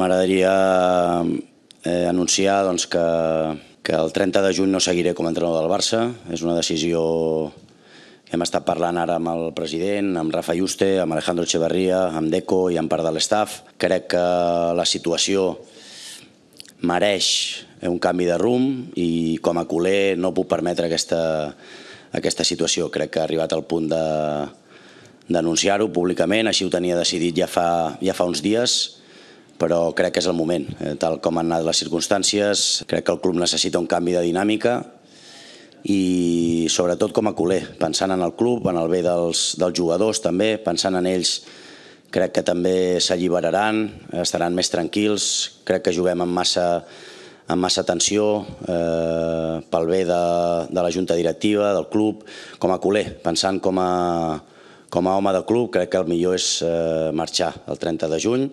M'agradaria eh, anunciar doncs, que, que el 30 de juny no seguiré com a entrenador del Barça. És una decisió que hem estat parlant ara amb el president, amb Rafa Juste, amb Alejandro Echeverría, amb Deco i amb part de l'estaf. Crec que la situació mereix un canvi de rumb i com a culer no puc permetre aquesta, aquesta situació. Crec que ha arribat al punt de d'anunciar-ho públicament, així ho tenia decidit ja fa, ja fa uns dies però crec que és el moment. Eh, tal com han anat les circumstàncies, crec que el club necessita un canvi de dinàmica i sobretot com a culer, pensant en el club, en el bé dels, dels jugadors també, pensant en ells crec que també s'alliberaran, estaran més tranquils, crec que juguem amb massa, amb massa tensió eh, pel bé de, de la junta directiva, del club, com a culer, pensant com a, com a home de club, crec que el millor és eh, marxar el 30 de juny.